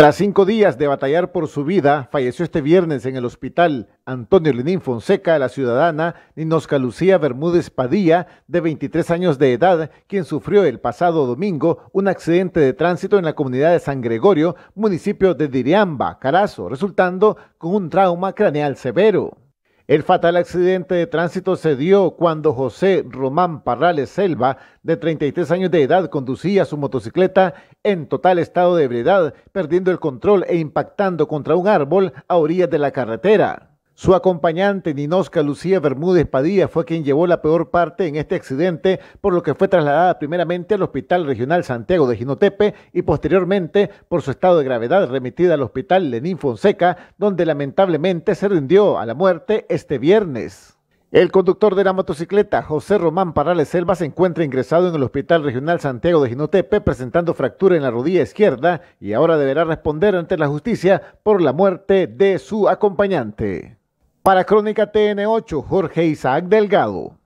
Tras cinco días de batallar por su vida, falleció este viernes en el hospital Antonio Lenín Fonseca la ciudadana Ninosca Lucía Bermúdez Padilla, de 23 años de edad, quien sufrió el pasado domingo un accidente de tránsito en la comunidad de San Gregorio, municipio de Diriamba, Carazo, resultando con un trauma craneal severo. El fatal accidente de tránsito se dio cuando José Román Parrales Selva, de 33 años de edad, conducía su motocicleta en total estado de ebriedad, perdiendo el control e impactando contra un árbol a orillas de la carretera. Su acompañante Ninosca Lucía Bermúdez Padilla fue quien llevó la peor parte en este accidente, por lo que fue trasladada primeramente al Hospital Regional Santiago de Ginotepe y posteriormente, por su estado de gravedad, remitida al Hospital Lenín Fonseca, donde lamentablemente se rindió a la muerte este viernes. El conductor de la motocicleta, José Román Parales Selva, se encuentra ingresado en el Hospital Regional Santiago de Ginotepe presentando fractura en la rodilla izquierda y ahora deberá responder ante la justicia por la muerte de su acompañante. Para Crónica TN8, Jorge Isaac Delgado.